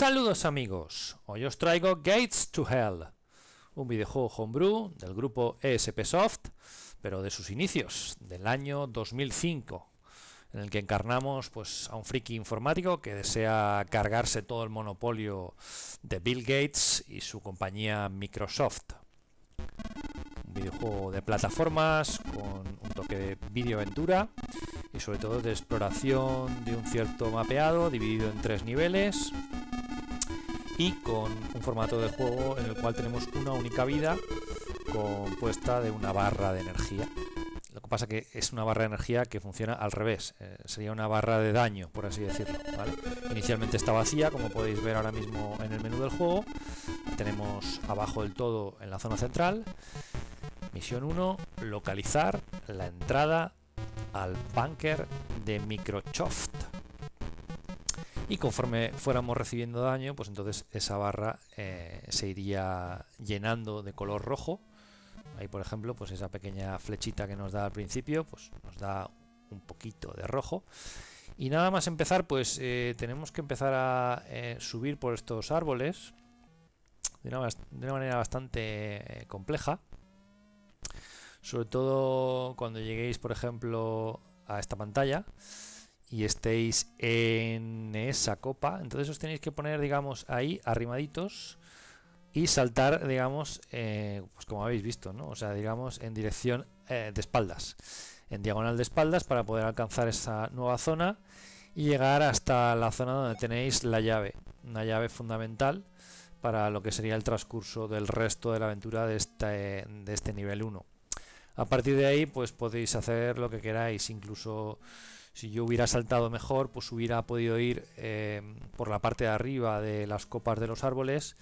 Saludos amigos, hoy os traigo Gates to Hell, un videojuego homebrew del grupo ESP Soft, pero de sus inicios, del año 2005, en el que encarnamos pues, a un friki informático que desea cargarse todo el monopolio de Bill Gates y su compañía Microsoft. Un videojuego de plataformas con un toque de videoaventura y sobre todo de exploración de un cierto mapeado dividido en tres niveles y con un formato de juego en el cual tenemos una única vida compuesta de una barra de energía. Lo que pasa que es una barra de energía que funciona al revés, eh, sería una barra de daño, por así decirlo. Inicialmente está vacía, como podéis ver ahora mismo en el menú del juego. Tenemos abajo del todo en la zona central. Misión 1, localizar la entrada al búnker de Microsoft y conforme fuéramos recibiendo daño, pues entonces esa barra eh, se iría llenando de color rojo. Ahí, por ejemplo, pues esa pequeña flechita que nos da al principio, pues nos da un poquito de rojo. Y nada más empezar, pues eh, tenemos que empezar a eh, subir por estos árboles de una manera bastante compleja. Sobre todo cuando lleguéis, por ejemplo, a esta pantalla y estéis en esa copa, entonces os tenéis que poner, digamos, ahí arrimaditos y saltar, digamos, eh, pues como habéis visto, ¿no? O sea, digamos, en dirección eh, de espaldas, en diagonal de espaldas para poder alcanzar esa nueva zona y llegar hasta la zona donde tenéis la llave, una llave fundamental para lo que sería el transcurso del resto de la aventura de este, de este nivel 1. A partir de ahí, pues podéis hacer lo que queráis, incluso si yo hubiera saltado mejor, pues hubiera podido ir eh, por la parte de arriba de las copas de los árboles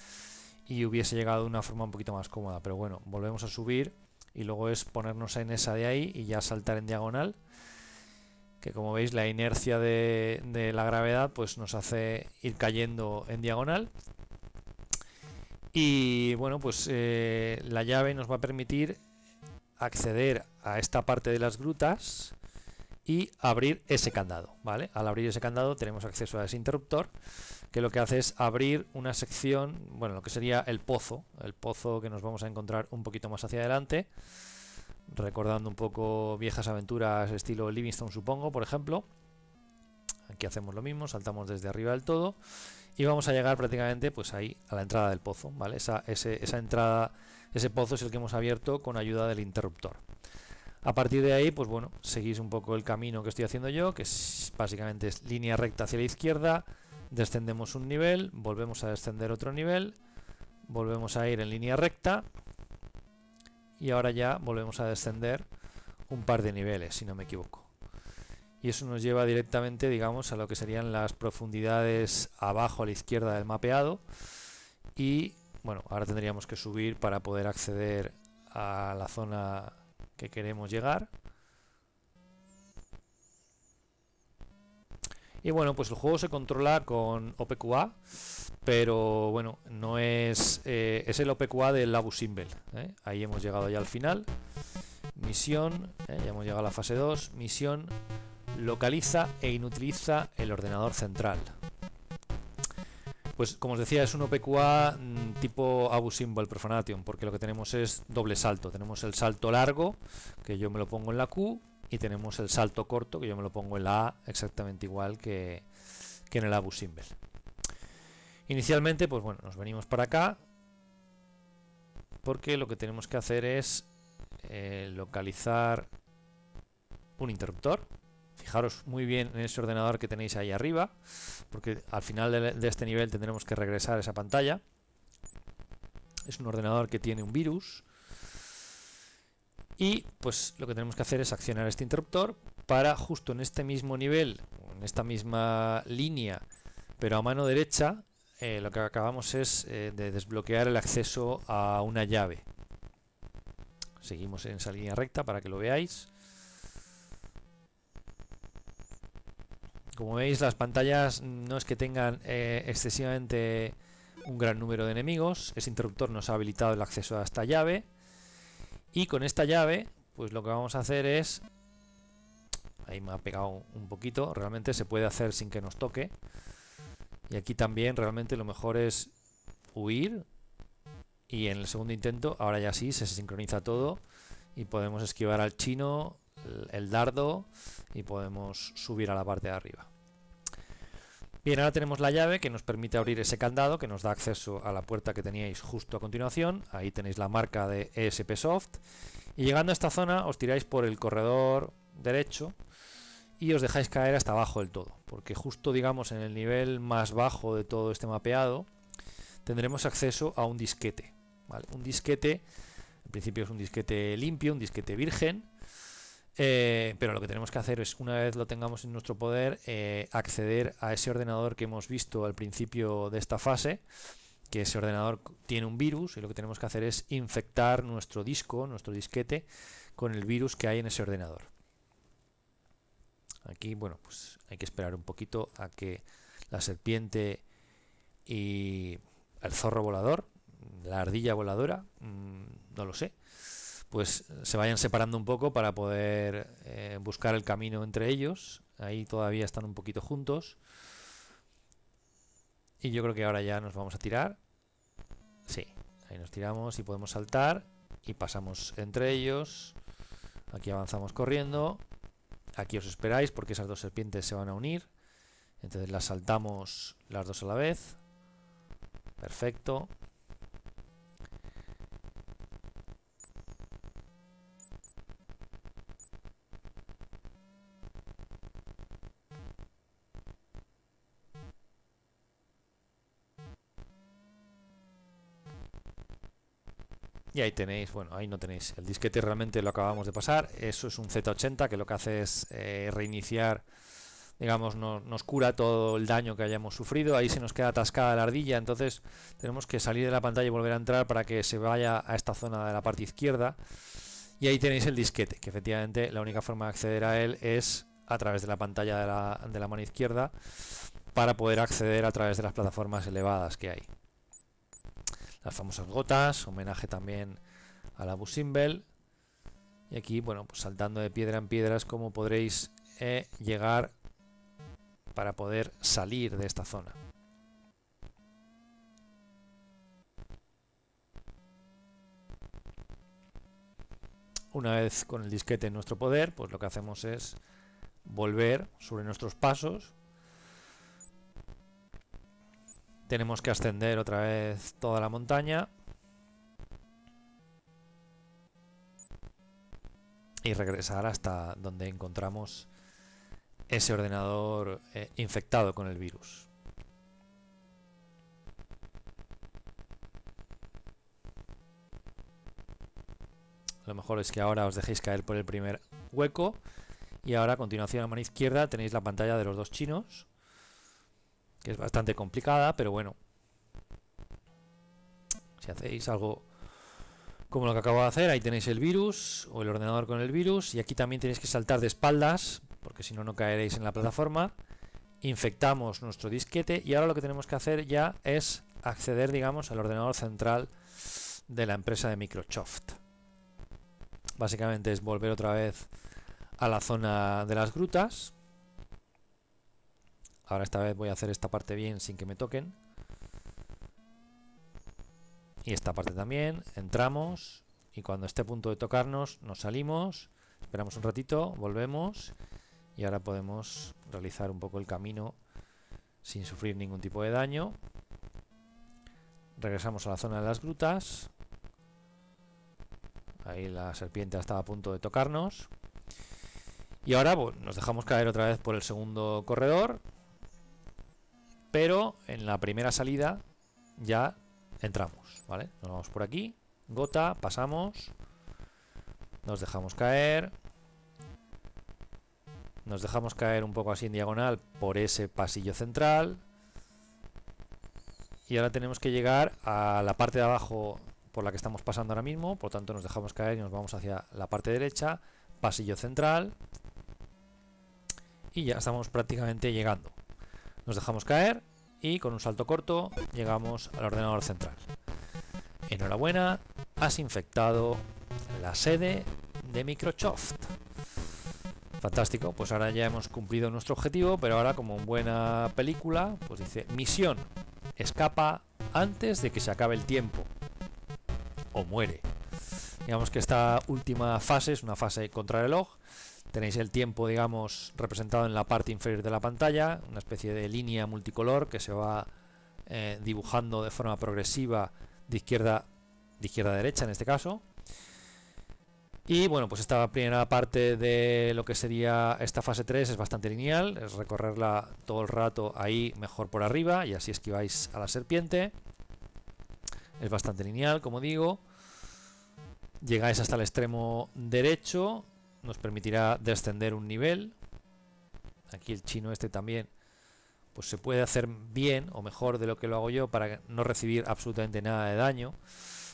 y hubiese llegado de una forma un poquito más cómoda. Pero bueno, volvemos a subir y luego es ponernos en esa de ahí y ya saltar en diagonal. Que como veis la inercia de, la gravedad pues nos hace ir cayendo en diagonal. Y bueno, pues eh, la llave nos va a permitir acceder a esta parte de las grutas y abrir ese candado, ¿vale? Al abrir ese candado tenemos acceso a ese interruptor que lo que hace es abrir una sección, bueno, lo que sería el pozo, el pozo que nos vamos a encontrar un poquito más hacia adelante, recordando un poco viejas aventuras estilo Livingstone supongo, por ejemplo. Aquí hacemos lo mismo, saltamos desde arriba del todo y vamos a llegar prácticamente pues ahí a la entrada del pozo, ¿vale? Esa, esa entrada, ese pozo es el que hemos abierto con ayuda del interruptor. A partir de ahí, pues bueno, seguís un poco el camino que estoy haciendo yo, que es básicamente es línea recta hacia la izquierda, descendemos un nivel, volvemos a descender otro nivel, volvemos a ir en línea recta y ahora ya volvemos a descender un par de niveles, si no me equivoco. Y eso nos lleva directamente, digamos, a lo que serían las profundidades abajo a la izquierda del mapeado y, bueno, ahora tendríamos que subir para poder acceder a la zona que queremos llegar. Y bueno, pues el juego se controla con OPQA, pero bueno, no es, eh, es el OPQA del Labu Simbel. ¿eh? Ahí hemos llegado ya al final. Misión, ¿eh? ya hemos llegado a la fase 2. Misión, localiza e inutiliza el ordenador central. Pues como os decía, es un OPQA mm, tipo Abu Symbol Profanation, porque lo que tenemos es doble salto. Tenemos el salto largo, que yo me lo pongo en la Q, y tenemos el salto corto, que yo me lo pongo en la A, exactamente igual que, en el Abu Symbol. Inicialmente, pues bueno, nos venimos para acá, porque lo que tenemos que hacer es eh, localizar un interruptor Fijaros muy bien en ese ordenador que tenéis ahí arriba, porque al final de, este nivel tendremos que regresar a esa pantalla. Es un ordenador que tiene un virus. Y pues lo que tenemos que hacer es accionar este interruptor para justo en este mismo nivel, en esta misma línea, pero a mano derecha, eh, lo que acabamos es eh, de desbloquear el acceso a una llave. Seguimos en esa línea recta para que lo veáis. Como veis, las pantallas no es que tengan eh, excesivamente un gran número de enemigos. Ese interruptor nos ha habilitado el acceso a esta llave. Y con esta llave, pues lo que vamos a hacer es... Ahí me ha pegado un poquito. Realmente se puede hacer sin que nos toque. Y aquí también realmente lo mejor es huir. Y en el segundo intento, ahora ya sí, se sincroniza todo. Y podemos esquivar al chino el, dardo y podemos subir a la parte de arriba. Bien, ahora tenemos la llave que nos permite abrir ese candado que nos da acceso a la puerta que teníais justo a continuación. Ahí tenéis la marca de ESP Soft. Y llegando a esta zona os tiráis por el corredor derecho y os dejáis caer hasta abajo del todo. Porque justo digamos en el nivel más bajo de todo este mapeado tendremos acceso a un disquete. Un disquete, en principio es un disquete limpio, un disquete virgen eh, pero lo que tenemos que hacer es, una vez lo tengamos en nuestro poder, eh, acceder a ese ordenador que hemos visto al principio de esta fase, que ese ordenador tiene un virus y lo que tenemos que hacer es infectar nuestro disco, nuestro disquete, con el virus que hay en ese ordenador. Aquí, bueno, pues hay que esperar un poquito a que la serpiente y el zorro volador, la ardilla voladora, mm, no lo sé, pues se vayan separando un poco para poder eh, buscar el camino entre ellos. Ahí todavía están un poquito juntos. Y yo creo que ahora ya nos vamos a tirar. Sí, ahí nos tiramos y podemos saltar. Y pasamos entre ellos. Aquí avanzamos corriendo. Aquí os esperáis porque esas dos serpientes se van a unir. Entonces las saltamos las dos a la vez. Perfecto. Y ahí tenéis, bueno, ahí no tenéis. El disquete realmente lo acabamos de pasar. Eso es un Z80 que lo que hace es eh, reiniciar, digamos, nos cura todo el daño que hayamos sufrido. Ahí se nos queda atascada la ardilla, entonces tenemos que salir de la pantalla y volver a entrar para que se vaya a esta zona de la parte izquierda. Y ahí tenéis el disquete, que efectivamente la única forma de acceder a él es a través de la pantalla de la mano izquierda para poder acceder a través de las plataformas elevadas que hay las famosas gotas, homenaje también a la Busimbel. Y aquí, bueno, pues saltando de piedra en piedra es como podréis eh, llegar para poder salir de esta zona. Una vez con el disquete en nuestro poder, pues lo que hacemos es volver sobre nuestros pasos Tenemos que ascender otra vez toda la montaña. Y regresar hasta donde encontramos ese ordenador eh, infectado con el virus. Lo mejor es que ahora os dejéis caer por el primer hueco y ahora a continuación a mano izquierda tenéis la pantalla de los dos chinos es bastante complicada, pero bueno. Si hacéis algo como lo que acabo de hacer, ahí tenéis el virus o el ordenador con el virus y aquí también tenéis que saltar de espaldas porque si no, no caeréis en la plataforma. Infectamos nuestro disquete y ahora lo que tenemos que hacer ya es acceder, digamos, al ordenador central de la empresa de Microsoft. Básicamente es volver otra vez a la zona de las grutas Ahora esta vez voy a hacer esta parte bien sin que me toquen. Y esta parte también. Entramos y cuando esté a punto de tocarnos nos salimos. Esperamos un ratito, volvemos y ahora podemos realizar un poco el camino sin sufrir ningún tipo de daño. Regresamos a la zona de las grutas. Ahí la serpiente estaba a punto de tocarnos. Y ahora nos dejamos caer otra vez por el segundo corredor pero en la primera salida ya entramos, Nos vamos por aquí, gota, pasamos, nos dejamos caer, nos dejamos caer un poco así en diagonal por ese pasillo central y ahora tenemos que llegar a la parte de abajo por la que estamos pasando ahora mismo, por tanto nos dejamos caer y nos vamos hacia la parte derecha, pasillo central y ya estamos prácticamente llegando. Nos dejamos caer y con un salto corto llegamos al ordenador central. Enhorabuena, has infectado la sede de Microsoft. Fantástico, pues ahora ya hemos cumplido nuestro objetivo, pero ahora como buena película, pues dice misión, escapa antes de que se acabe el tiempo o muere. Digamos que esta última fase es una fase contrarreloj Tenéis el tiempo, digamos, representado en la parte inferior de la pantalla, una especie de línea multicolor que se va eh, dibujando de forma progresiva de izquierda, de izquierda a derecha en este caso. Y bueno, pues esta primera parte de lo que sería esta fase 3 es bastante lineal, es recorrerla todo el rato ahí mejor por arriba y así esquiváis a la serpiente. Es bastante lineal, como digo. Llegáis hasta el extremo derecho, nos permitirá descender un nivel. Aquí el chino este también pues se puede hacer bien o mejor de lo que lo hago yo para no recibir absolutamente nada de daño.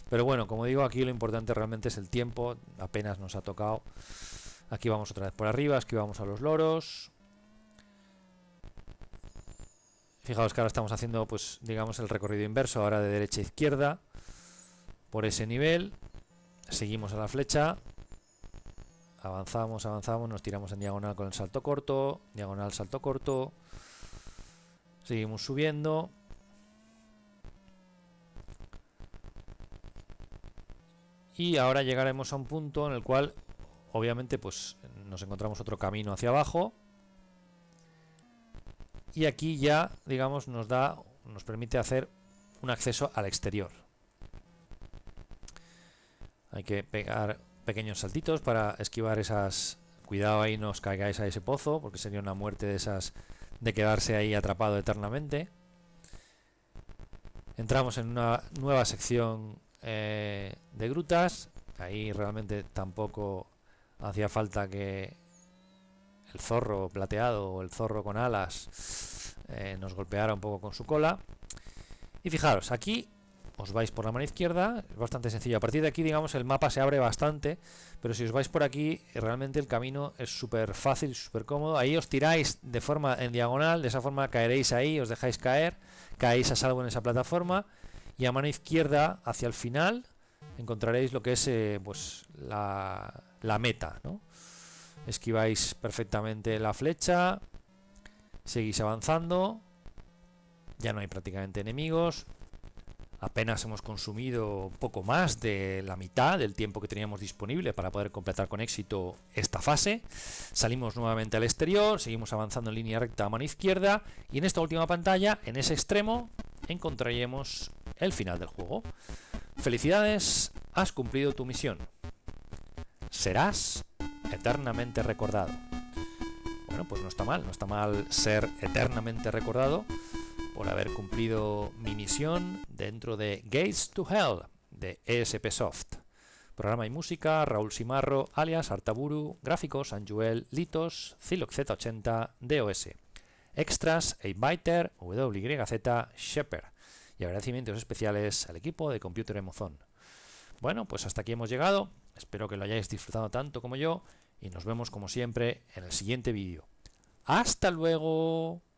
Pero bueno, como digo, aquí lo importante realmente es el tiempo, apenas nos ha tocado. Aquí vamos otra vez por arriba, esquivamos a los loros. Fijaos que ahora estamos haciendo, pues, digamos, el recorrido inverso, ahora de derecha a izquierda, por ese nivel. Seguimos a la flecha, avanzamos, avanzamos, nos tiramos en diagonal con el salto corto, diagonal, salto corto, seguimos subiendo. Y ahora llegaremos a un punto en el cual obviamente pues nos encontramos otro camino hacia abajo. Y aquí ya, digamos, nos da nos permite hacer un acceso al exterior. Hay que pegar pequeños saltitos para esquivar esas... Cuidado ahí, no os caigáis a ese pozo, porque sería una muerte de esas de quedarse ahí atrapado eternamente. Entramos en una nueva sección eh, de grutas. Ahí realmente tampoco hacía falta que el zorro plateado o el zorro con alas eh, nos golpeara un poco con su cola. Y fijaros, aquí os vais por la mano izquierda, es bastante sencillo. A partir de aquí, digamos, el mapa se abre bastante, pero si os vais por aquí, realmente el camino es súper fácil, súper cómodo. Ahí os tiráis de forma en diagonal, de esa forma caeréis ahí, os dejáis caer, caéis a salvo en esa plataforma y a mano izquierda, hacia el final, encontraréis lo que es eh, pues, la, la meta, ¿no? Esquiváis perfectamente la flecha, seguís avanzando, ya no hay prácticamente enemigos, apenas hemos consumido poco más de la mitad del tiempo que teníamos disponible para poder completar con éxito esta fase. Salimos nuevamente al exterior, seguimos avanzando en línea recta a mano izquierda y en esta última pantalla, en ese extremo, encontraremos el final del juego. Felicidades, has cumplido tu misión. Serás eternamente recordado. Bueno, pues no está mal, no está mal ser eternamente recordado por haber cumplido mi misión dentro de Gates to Hell de ESP Soft. Programa y música, Raúl Simarro, alias Artaburu, gráficos, Anjuel, Litos, Zilox Z80, DOS. Extras, Biter, WYZ, Shepard. Y agradecimientos especiales al equipo de Computer Emozón. Bueno, pues hasta aquí hemos llegado. Espero que lo hayáis disfrutado tanto como yo. Y nos vemos como siempre en el siguiente vídeo. ¡Hasta luego!